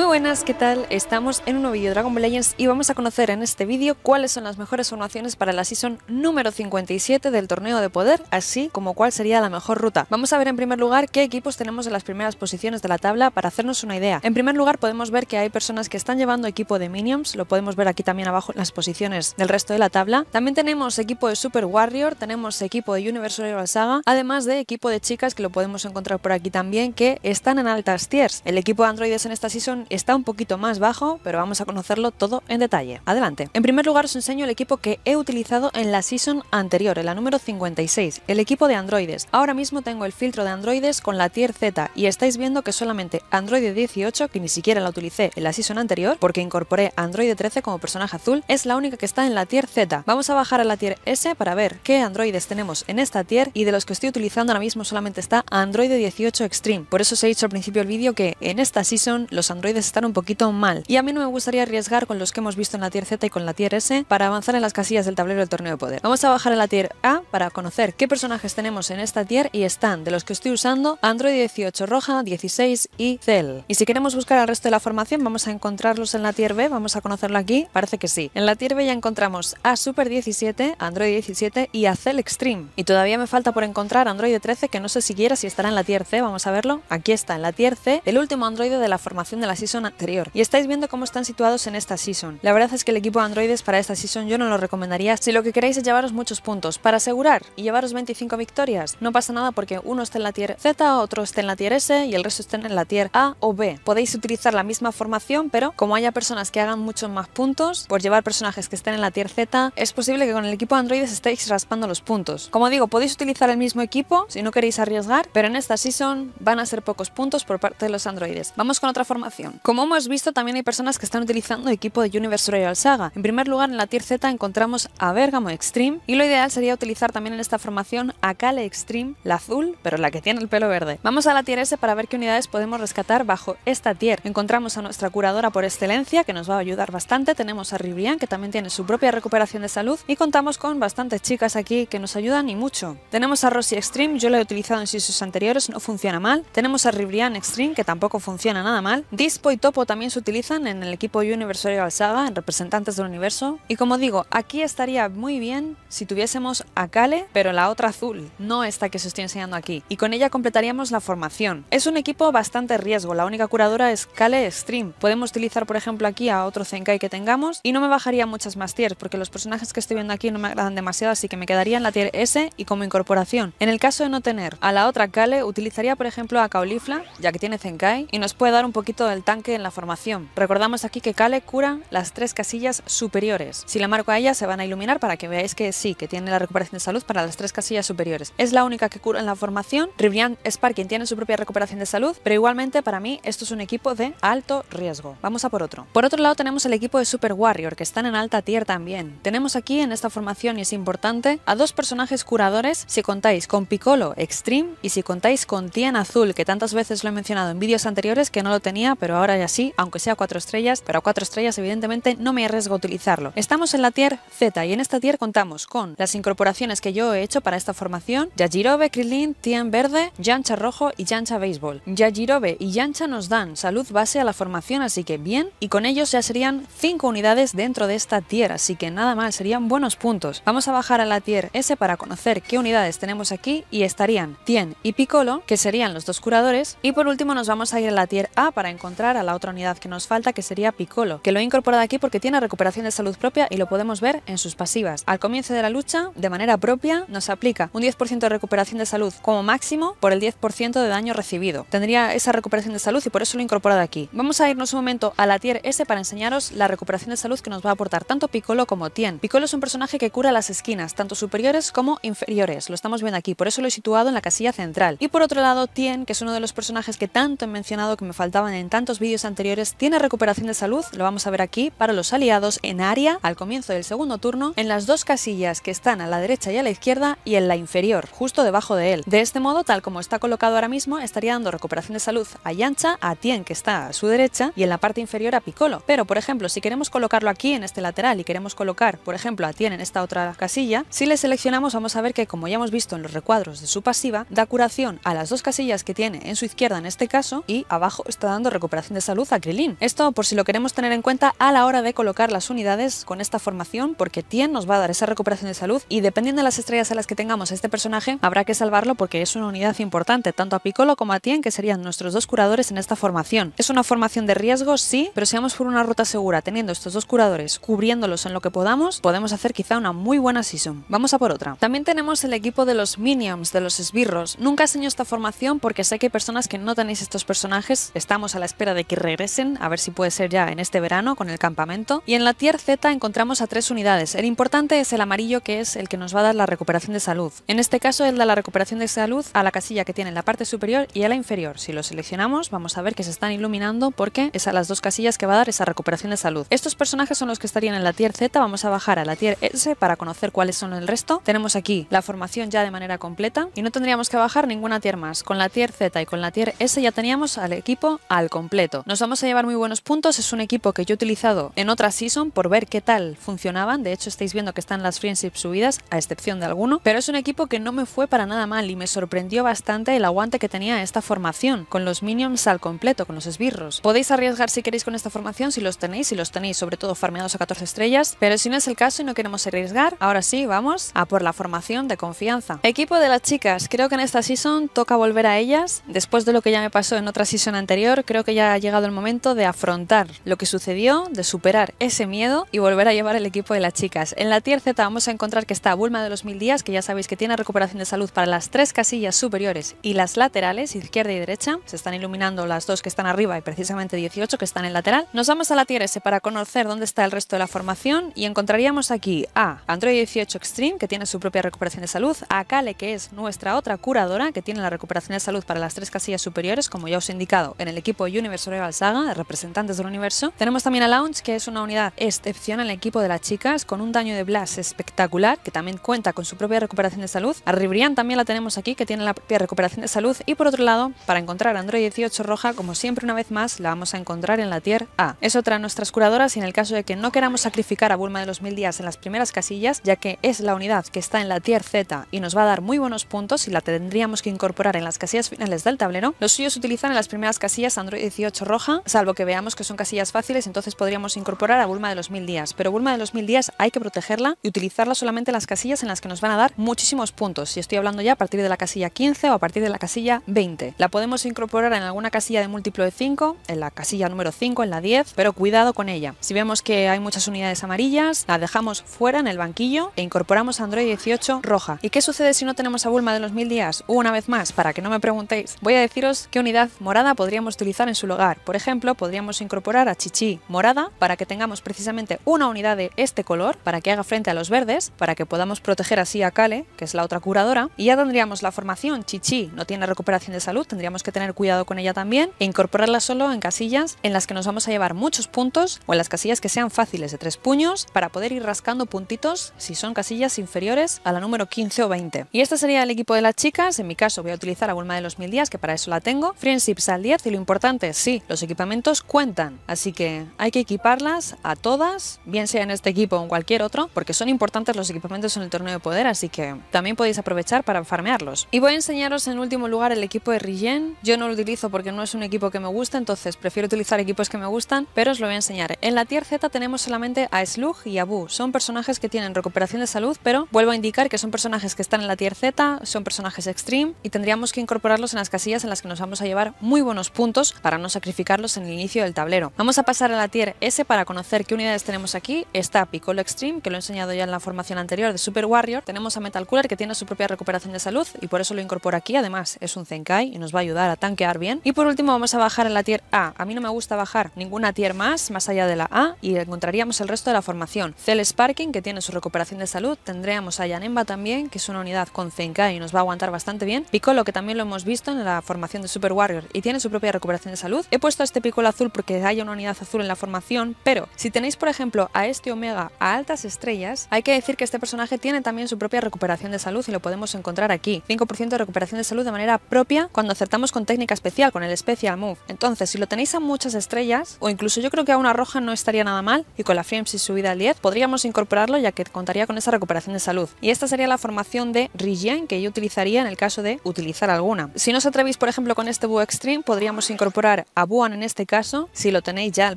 Muy buenas, ¿qué tal? Estamos en un nuevo vídeo de Dragon Ball Legends y vamos a conocer en este vídeo cuáles son las mejores formaciones para la Season número 57 del Torneo de Poder, así como cuál sería la mejor ruta. Vamos a ver en primer lugar qué equipos tenemos en las primeras posiciones de la tabla para hacernos una idea. En primer lugar podemos ver que hay personas que están llevando equipo de Minions, lo podemos ver aquí también abajo en las posiciones del resto de la tabla. También tenemos equipo de Super Warrior, tenemos equipo de Universal Hero Saga, además de equipo de chicas que lo podemos encontrar por aquí también, que están en altas tiers. El equipo de androides en esta Season está un poquito más bajo, pero vamos a conocerlo todo en detalle. Adelante. En primer lugar os enseño el equipo que he utilizado en la season anterior, en la número 56, el equipo de androides. Ahora mismo tengo el filtro de androides con la tier Z y estáis viendo que solamente Android 18, que ni siquiera la utilicé en la season anterior, porque incorporé Android 13 como personaje azul, es la única que está en la tier Z. Vamos a bajar a la tier S para ver qué androides tenemos en esta tier y de los que estoy utilizando ahora mismo solamente está Android 18 Extreme. Por eso os he dicho al principio del vídeo que en esta season los androides estar un poquito mal. Y a mí no me gustaría arriesgar con los que hemos visto en la tier Z y con la tier S para avanzar en las casillas del tablero del torneo de poder. Vamos a bajar a la tier A para conocer qué personajes tenemos en esta tier y están de los que estoy usando Android 18 roja, 16 y Cell. Y si queremos buscar al resto de la formación vamos a encontrarlos en la tier B, vamos a conocerlo aquí, parece que sí. En la tier B ya encontramos a Super 17, Android 17 y a Cell Extreme. Y todavía me falta por encontrar Android 13 que no sé siquiera si estará en la tier C, vamos a verlo. Aquí está, en la tier C, el último Android de la formación de la season anterior. Y estáis viendo cómo están situados en esta season. La verdad es que el equipo de androides para esta season yo no lo recomendaría si lo que queréis es llevaros muchos puntos. Para asegurar y llevaros 25 victorias, no pasa nada porque uno esté en la tier Z, otro esté en la tier S y el resto estén en la tier A o B. Podéis utilizar la misma formación, pero como haya personas que hagan muchos más puntos, por llevar personajes que estén en la tier Z, es posible que con el equipo de androides estéis raspando los puntos. Como digo, podéis utilizar el mismo equipo si no queréis arriesgar, pero en esta season van a ser pocos puntos por parte de los androides. Vamos con otra formación. Como hemos visto, también hay personas que están utilizando equipo de Universe Royal Saga. En primer lugar, en la Tier Z encontramos a Bergamo Extreme y lo ideal sería utilizar también en esta formación a Kale Extreme, la azul, pero la que tiene el pelo verde. Vamos a la Tier S para ver qué unidades podemos rescatar bajo esta Tier. Encontramos a nuestra curadora por excelencia, que nos va a ayudar bastante. Tenemos a Ribrian, que también tiene su propia recuperación de salud y contamos con bastantes chicas aquí que nos ayudan y mucho. Tenemos a Rosy Extreme, yo lo he utilizado en sus anteriores, no funciona mal. Tenemos a Ribrian Extreme, que tampoco funciona nada mal. dis y Topo también se utilizan en el equipo Universal Saga, en Representantes del Universo. Y como digo, aquí estaría muy bien si tuviésemos a Kale, pero la otra azul, no esta que os estoy enseñando aquí. Y con ella completaríamos la formación. Es un equipo bastante riesgo, la única curadora es Kale Stream. Podemos utilizar, por ejemplo, aquí a otro Zenkai que tengamos y no me bajaría muchas más tiers, porque los personajes que estoy viendo aquí no me agradan demasiado, así que me quedaría en la tier S y como incorporación. En el caso de no tener a la otra Kale, utilizaría, por ejemplo, a Caulifla, ya que tiene Zenkai, y nos puede dar un poquito del tanque en la formación. Recordamos aquí que Kale cura las tres casillas superiores. Si la marco a ella se van a iluminar para que veáis que sí, que tiene la recuperación de salud para las tres casillas superiores. Es la única que cura en la formación. Ribrian Sparking tiene su propia recuperación de salud, pero igualmente para mí esto es un equipo de alto riesgo. Vamos a por otro. Por otro lado tenemos el equipo de Super Warrior, que están en alta tier también. Tenemos aquí en esta formación, y es importante, a dos personajes curadores si contáis con Piccolo Extreme y si contáis con Tien Azul, que tantas veces lo he mencionado en vídeos anteriores que no lo tenía, pero ahora ya así, aunque sea cuatro estrellas, pero a cuatro estrellas evidentemente no me arriesgo a utilizarlo. Estamos en la tier Z y en esta tier contamos con las incorporaciones que yo he hecho para esta formación, Yajirobe, Krilin, Tien Verde, Yancha Rojo y Yancha Béisbol. Yajirobe y Yancha nos dan salud base a la formación, así que bien, y con ellos ya serían 5 unidades dentro de esta tier, así que nada más, serían buenos puntos. Vamos a bajar a la tier S para conocer qué unidades tenemos aquí y estarían Tien y Piccolo, que serían los dos curadores, y por último nos vamos a ir a la tier A para encontrar a la otra unidad que nos falta, que sería Piccolo, que lo he incorporado aquí porque tiene recuperación de salud propia y lo podemos ver en sus pasivas. Al comienzo de la lucha, de manera propia, nos aplica un 10% de recuperación de salud como máximo por el 10% de daño recibido. Tendría esa recuperación de salud y por eso lo he incorporado aquí. Vamos a irnos un momento a la tier S para enseñaros la recuperación de salud que nos va a aportar tanto Piccolo como Tien. Piccolo es un personaje que cura las esquinas, tanto superiores como inferiores. Lo estamos viendo aquí, por eso lo he situado en la casilla central. Y por otro lado, Tien, que es uno de los personajes que tanto he mencionado que me faltaban en tantos vídeos anteriores, tiene recuperación de salud, lo vamos a ver aquí, para los aliados en área al comienzo del segundo turno, en las dos casillas que están a la derecha y a la izquierda y en la inferior, justo debajo de él. De este modo, tal como está colocado ahora mismo, estaría dando recuperación de salud a Yancha, a Tien que está a su derecha y en la parte inferior a Piccolo. Pero, por ejemplo, si queremos colocarlo aquí en este lateral y queremos colocar, por ejemplo, a Tien en esta otra casilla, si le seleccionamos vamos a ver que, como ya hemos visto en los recuadros de su pasiva, da curación a las dos casillas que tiene en su izquierda en este caso y abajo está dando recuperación de salud a acrilín. Esto por si lo queremos tener en cuenta a la hora de colocar las unidades con esta formación, porque Tien nos va a dar esa recuperación de salud y dependiendo de las estrellas a las que tengamos a este personaje, habrá que salvarlo porque es una unidad importante, tanto a Piccolo como a Tien, que serían nuestros dos curadores en esta formación. Es una formación de riesgo, sí, pero si vamos por una ruta segura, teniendo estos dos curadores, cubriéndolos en lo que podamos, podemos hacer quizá una muy buena season. Vamos a por otra. También tenemos el equipo de los Minions, de los esbirros. Nunca enseño esta formación porque sé que hay personas que no tenéis estos personajes, estamos a la espera de que regresen, a ver si puede ser ya en este verano con el campamento. Y en la tier Z encontramos a tres unidades. El importante es el amarillo que es el que nos va a dar la recuperación de salud. En este caso él da la recuperación de salud a la casilla que tiene en la parte superior y a la inferior. Si lo seleccionamos vamos a ver que se están iluminando porque es a las dos casillas que va a dar esa recuperación de salud. Estos personajes son los que estarían en la tier Z, vamos a bajar a la tier S para conocer cuáles son el resto. Tenemos aquí la formación ya de manera completa y no tendríamos que bajar ninguna tier más. Con la tier Z y con la tier S ya teníamos al equipo al completo. Nos vamos a llevar muy buenos puntos, es un equipo que yo he utilizado en otra season por ver qué tal funcionaban, de hecho estáis viendo que están las friendships subidas, a excepción de alguno, pero es un equipo que no me fue para nada mal y me sorprendió bastante el aguante que tenía esta formación, con los minions al completo, con los esbirros. Podéis arriesgar si queréis con esta formación, si los tenéis, si los tenéis sobre todo farmeados a 14 estrellas, pero si no es el caso y no queremos arriesgar, ahora sí, vamos a por la formación de confianza. Equipo de las chicas, creo que en esta season toca volver a ellas, después de lo que ya me pasó en otra season anterior, creo que ya ha llegado el momento de afrontar lo que sucedió, de superar ese miedo y volver a llevar el equipo de las chicas. En la Tier Z vamos a encontrar que está Bulma de los Mil Días, que ya sabéis que tiene recuperación de salud para las tres casillas superiores y las laterales, izquierda y derecha. Se están iluminando las dos que están arriba y precisamente 18 que están en lateral. Nos vamos a la Tier S para conocer dónde está el resto de la formación y encontraríamos aquí a Android 18 Extreme, que tiene su propia recuperación de salud, a Kale, que es nuestra otra curadora, que tiene la recuperación de salud para las tres casillas superiores, como ya os he indicado, en el equipo Universe Saga, de representantes del universo. Tenemos también a Launch, que es una unidad excepcional en el equipo de las chicas, con un daño de Blast espectacular, que también cuenta con su propia recuperación de salud. A Ribrian también la tenemos aquí, que tiene la propia recuperación de salud. Y por otro lado, para encontrar a Android 18 roja, como siempre una vez más, la vamos a encontrar en la Tier A. Es otra de nuestras curadoras y en el caso de que no queramos sacrificar a Bulma de los Mil Días en las primeras casillas, ya que es la unidad que está en la Tier Z y nos va a dar muy buenos puntos y la tendríamos que incorporar en las casillas finales del tablero, los suyos utilizan en las primeras casillas Android 18 roja, salvo que veamos que son casillas fáciles, entonces podríamos incorporar a Bulma de los mil días. Pero Bulma de los mil días hay que protegerla y utilizarla solamente en las casillas en las que nos van a dar muchísimos puntos. Si estoy hablando ya a partir de la casilla 15 o a partir de la casilla 20. La podemos incorporar en alguna casilla de múltiplo de 5, en la casilla número 5, en la 10, pero cuidado con ella. Si vemos que hay muchas unidades amarillas, la dejamos fuera en el banquillo e incorporamos a Android 18 roja. ¿Y qué sucede si no tenemos a Bulma de los mil días? Una vez más, para que no me preguntéis, voy a deciros qué unidad morada podríamos utilizar en su lugar por ejemplo, podríamos incorporar a chichi morada para que tengamos precisamente una unidad de este color para que haga frente a los verdes, para que podamos proteger así a Kale, que es la otra curadora, y ya tendríamos la formación chichi no tiene recuperación de salud, tendríamos que tener cuidado con ella también e incorporarla solo en casillas en las que nos vamos a llevar muchos puntos o en las casillas que sean fáciles de tres puños para poder ir rascando puntitos si son casillas inferiores a la número 15 o 20. Y este sería el equipo de las chicas, en mi caso voy a utilizar a Bulma de los Mil Días, que para eso la tengo, Friendships al 10 y lo importante, sí los equipamientos cuentan, así que hay que equiparlas a todas, bien sea en este equipo o en cualquier otro, porque son importantes los equipamientos en el torneo de poder, así que también podéis aprovechar para farmearlos. Y voy a enseñaros en último lugar el equipo de Rigen. Yo no lo utilizo porque no es un equipo que me gusta, entonces prefiero utilizar equipos que me gustan, pero os lo voy a enseñar. En la tier Z tenemos solamente a Slug y a Bu. Son personajes que tienen recuperación de salud, pero vuelvo a indicar que son personajes que están en la tier Z, son personajes extreme y tendríamos que incorporarlos en las casillas en las que nos vamos a llevar muy buenos puntos para no sacrificarlos en el inicio del tablero. Vamos a pasar a la tier S para conocer qué unidades tenemos aquí. Está Piccolo Extreme, que lo he enseñado ya en la formación anterior de Super Warrior. Tenemos a Metal Cooler, que tiene su propia recuperación de salud y por eso lo incorpora aquí. Además, es un Zenkai y nos va a ayudar a tanquear bien. Y por último, vamos a bajar en la tier A. A mí no me gusta bajar ninguna tier más, más allá de la A, y encontraríamos el resto de la formación. Cell Sparking, que tiene su recuperación de salud. Tendríamos a Yanemba también, que es una unidad con Zenkai y nos va a aguantar bastante bien. Piccolo, que también lo hemos visto en la formación de Super Warrior y tiene su propia recuperación de salud. He puesto a este pico azul porque hay una unidad azul en la formación, pero si tenéis, por ejemplo, a este Omega a altas estrellas, hay que decir que este personaje tiene también su propia recuperación de salud y lo podemos encontrar aquí. 5% de recuperación de salud de manera propia cuando acertamos con técnica especial, con el Special Move. Entonces, si lo tenéis a muchas estrellas, o incluso yo creo que a una roja no estaría nada mal, y con la frames y subida al 10, podríamos incorporarlo ya que contaría con esa recuperación de salud. Y esta sería la formación de Regen que yo utilizaría en el caso de utilizar alguna. Si no os atrevéis, por ejemplo, con este Boo Extreme, podríamos incorporar a en este caso, si lo tenéis ya el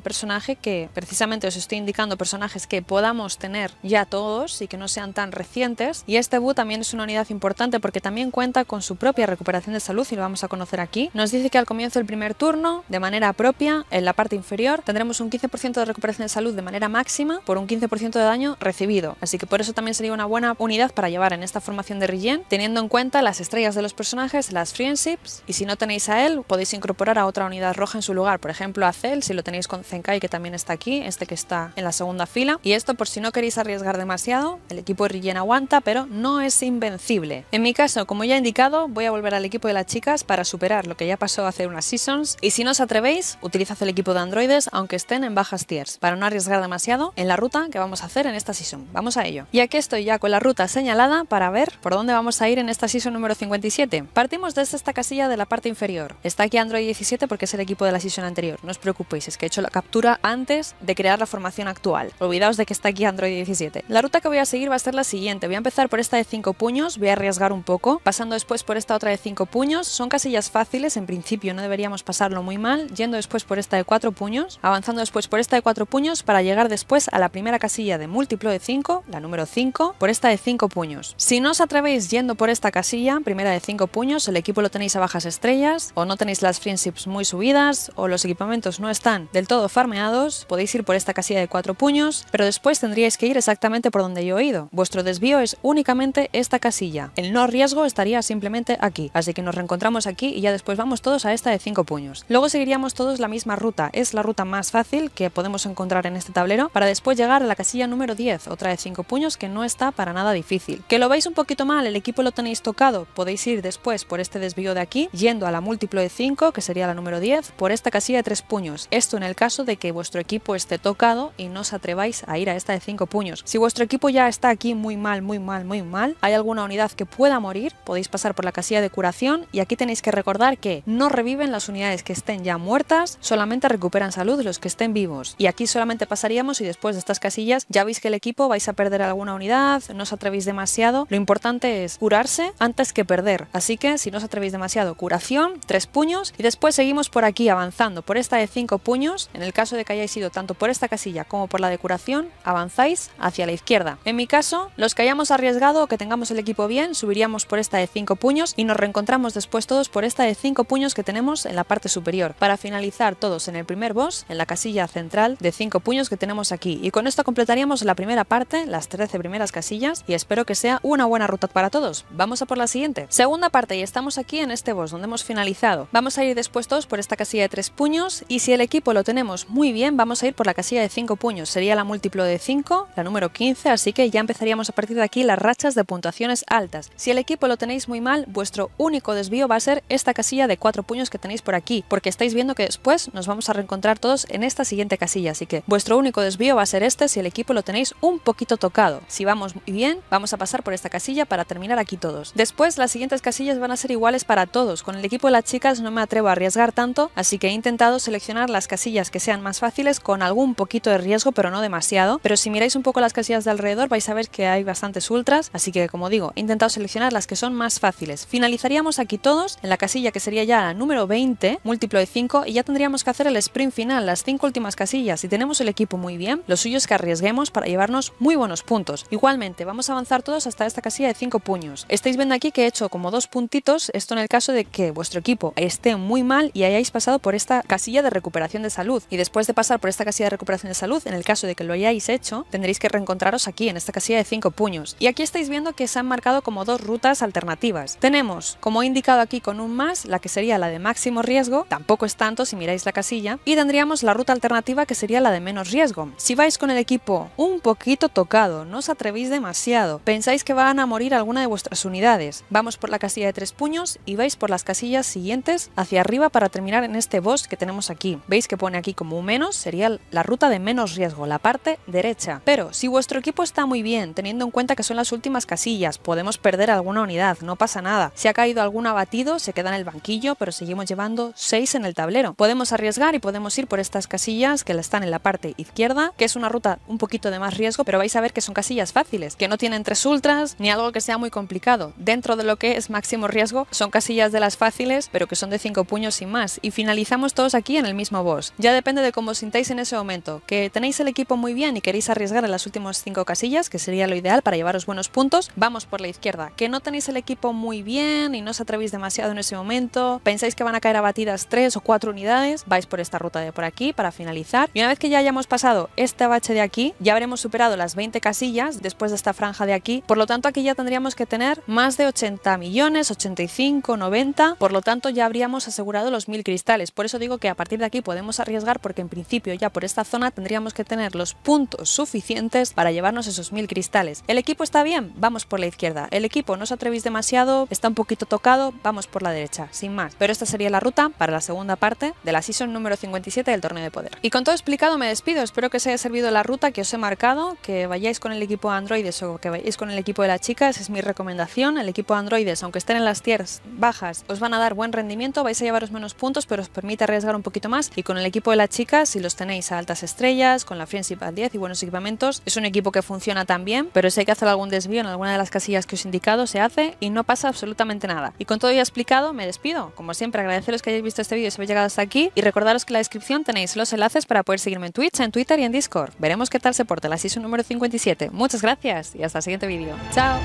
personaje, que precisamente os estoy indicando personajes que podamos tener ya todos y que no sean tan recientes. Y este Bu también es una unidad importante porque también cuenta con su propia recuperación de salud y lo vamos a conocer aquí. Nos dice que al comienzo del primer turno, de manera propia, en la parte inferior, tendremos un 15% de recuperación de salud de manera máxima por un 15% de daño recibido. Así que por eso también sería una buena unidad para llevar en esta formación de Regen, teniendo en cuenta las estrellas de los personajes, las friendships, y si no tenéis a él, podéis incorporar a otra unidad roja en su lugar, por ejemplo Cel si lo tenéis con Zenkai que también está aquí, este que está en la segunda fila. Y esto por si no queréis arriesgar demasiado, el equipo Rigen aguanta, pero no es invencible. En mi caso, como ya he indicado, voy a volver al equipo de las chicas para superar lo que ya pasó hace unas seasons. Y si no os atrevéis, utilizad el equipo de androides aunque estén en bajas tiers, para no arriesgar demasiado en la ruta que vamos a hacer en esta season. Vamos a ello. Y aquí estoy ya con la ruta señalada para ver por dónde vamos a ir en esta season número 57. Partimos desde esta casilla de la parte inferior. Está aquí Android 17 porque es el equipo de la sesión anterior. No os preocupéis, es que he hecho la captura antes de crear la formación actual. Olvidaos de que está aquí Android 17. La ruta que voy a seguir va a ser la siguiente. Voy a empezar por esta de 5 puños, voy a arriesgar un poco, pasando después por esta otra de 5 puños. Son casillas fáciles, en principio no deberíamos pasarlo muy mal, yendo después por esta de 4 puños, avanzando después por esta de 4 puños para llegar después a la primera casilla de múltiplo de 5, la número 5, por esta de 5 puños. Si no os atrevéis yendo por esta casilla, primera de 5 puños, el equipo lo tenéis a bajas estrellas o no tenéis las friendships muy subidas, o los equipamientos no están del todo farmeados, podéis ir por esta casilla de cuatro puños, pero después tendríais que ir exactamente por donde yo he ido. Vuestro desvío es únicamente esta casilla. El no riesgo estaría simplemente aquí, así que nos reencontramos aquí y ya después vamos todos a esta de cinco puños. Luego seguiríamos todos la misma ruta, es la ruta más fácil que podemos encontrar en este tablero, para después llegar a la casilla número 10, otra de cinco puños que no está para nada difícil. Que lo veis un poquito mal, el equipo lo tenéis tocado, podéis ir después por este desvío de aquí, yendo a la múltiplo de 5, que sería la número 10, por esta casilla de tres puños. Esto en el caso de que vuestro equipo esté tocado y no os atreváis a ir a esta de cinco puños. Si vuestro equipo ya está aquí muy mal, muy mal, muy mal, hay alguna unidad que pueda morir, podéis pasar por la casilla de curación y aquí tenéis que recordar que no reviven las unidades que estén ya muertas, solamente recuperan salud los que estén vivos. Y aquí solamente pasaríamos y después de estas casillas ya veis que el equipo vais a perder alguna unidad, no os atrevéis demasiado. Lo importante es curarse antes que perder. Así que si no os atrevéis demasiado, curación, tres puños y después seguimos por aquí avanzando por esta de 5 puños, en el caso de que hayáis ido tanto por esta casilla como por la decoración avanzáis hacia la izquierda. En mi caso, los que hayamos arriesgado o que tengamos el equipo bien, subiríamos por esta de 5 puños y nos reencontramos después todos por esta de 5 puños que tenemos en la parte superior, para finalizar todos en el primer boss, en la casilla central de 5 puños que tenemos aquí. Y con esto completaríamos la primera parte, las 13 primeras casillas, y espero que sea una buena ruta para todos. Vamos a por la siguiente. Segunda parte y estamos aquí en este boss donde hemos finalizado. Vamos a ir después todos por esta casilla de 3 puños y si el equipo lo tenemos muy bien vamos a ir por la casilla de 5 puños, sería la múltiplo de 5, la número 15, así que ya empezaríamos a partir de aquí las rachas de puntuaciones altas. Si el equipo lo tenéis muy mal, vuestro único desvío va a ser esta casilla de 4 puños que tenéis por aquí, porque estáis viendo que después nos vamos a reencontrar todos en esta siguiente casilla, así que vuestro único desvío va a ser este si el equipo lo tenéis un poquito tocado. Si vamos muy bien, vamos a pasar por esta casilla para terminar aquí todos. Después las siguientes casillas van a ser iguales para todos, con el equipo de las chicas no me atrevo a arriesgar tanto, Así que he intentado seleccionar las casillas que sean más fáciles con algún poquito de riesgo, pero no demasiado. Pero si miráis un poco las casillas de alrededor vais a ver que hay bastantes ultras, así que como digo, he intentado seleccionar las que son más fáciles. Finalizaríamos aquí todos en la casilla que sería ya la número 20, múltiplo de 5, y ya tendríamos que hacer el sprint final, las 5 últimas casillas. Si tenemos el equipo muy bien, lo suyo es que arriesguemos para llevarnos muy buenos puntos. Igualmente, vamos a avanzar todos hasta esta casilla de 5 puños. Estáis viendo aquí que he hecho como dos puntitos, esto en el caso de que vuestro equipo esté muy mal y hayáis pasado por esta casilla de recuperación de salud. Y después de pasar por esta casilla de recuperación de salud, en el caso de que lo hayáis hecho, tendréis que reencontraros aquí, en esta casilla de cinco puños. Y aquí estáis viendo que se han marcado como dos rutas alternativas. Tenemos, como he indicado aquí con un más, la que sería la de máximo riesgo, tampoco es tanto si miráis la casilla, y tendríamos la ruta alternativa que sería la de menos riesgo. Si vais con el equipo un poquito tocado, no os atrevéis demasiado, pensáis que van a morir alguna de vuestras unidades, vamos por la casilla de tres puños y vais por las casillas siguientes hacia arriba para terminar en este boss que tenemos aquí. Veis que pone aquí como un menos, sería la ruta de menos riesgo, la parte derecha. Pero si vuestro equipo está muy bien, teniendo en cuenta que son las últimas casillas, podemos perder alguna unidad, no pasa nada. Si ha caído algún abatido, se queda en el banquillo, pero seguimos llevando seis en el tablero. Podemos arriesgar y podemos ir por estas casillas que están en la parte izquierda, que es una ruta un poquito de más riesgo, pero vais a ver que son casillas fáciles, que no tienen tres ultras ni algo que sea muy complicado. Dentro de lo que es máximo riesgo, son casillas de las fáciles, pero que son de cinco puños y más. Y finalizamos todos aquí en el mismo boss. Ya depende de cómo os sintáis en ese momento, que tenéis el equipo muy bien y queréis arriesgar en las últimas 5 casillas, que sería lo ideal para llevaros buenos puntos, vamos por la izquierda. Que no tenéis el equipo muy bien y no os atrevéis demasiado en ese momento, pensáis que van a caer abatidas 3 o 4 unidades, vais por esta ruta de por aquí para finalizar. Y una vez que ya hayamos pasado este bache de aquí, ya habremos superado las 20 casillas después de esta franja de aquí, por lo tanto aquí ya tendríamos que tener más de 80 millones, 85, 90, por lo tanto ya habríamos asegurado los 1000 cristales por eso digo que a partir de aquí podemos arriesgar porque en principio ya por esta zona tendríamos que tener los puntos suficientes para llevarnos esos mil cristales. ¿El equipo está bien? Vamos por la izquierda. ¿El equipo no os atrevéis demasiado? ¿Está un poquito tocado? Vamos por la derecha, sin más. Pero esta sería la ruta para la segunda parte de la season número 57 del torneo de poder. Y con todo explicado me despido. Espero que os haya servido la ruta que os he marcado, que vayáis con el equipo androides o que vayáis con el equipo de las chicas. Es mi recomendación. El equipo androides, aunque estén en las tierras bajas, os van a dar buen rendimiento, vais a llevaros menos puntos, pero os permite arriesgar un poquito más y con el equipo de las chicas, si los tenéis a altas estrellas, con la Friendship al 10 y buenos equipamientos es un equipo que funciona también, pero si hay que hacer algún desvío en alguna de las casillas que os he indicado, se hace y no pasa absolutamente nada. Y con todo ya explicado, me despido. Como siempre, agradeceros que hayáis visto este vídeo y si habéis llegado hasta aquí y recordaros que en la descripción tenéis los enlaces para poder seguirme en Twitch, en Twitter y en Discord. Veremos qué tal se porta la season número 57. Muchas gracias y hasta el siguiente vídeo. ¡Chao!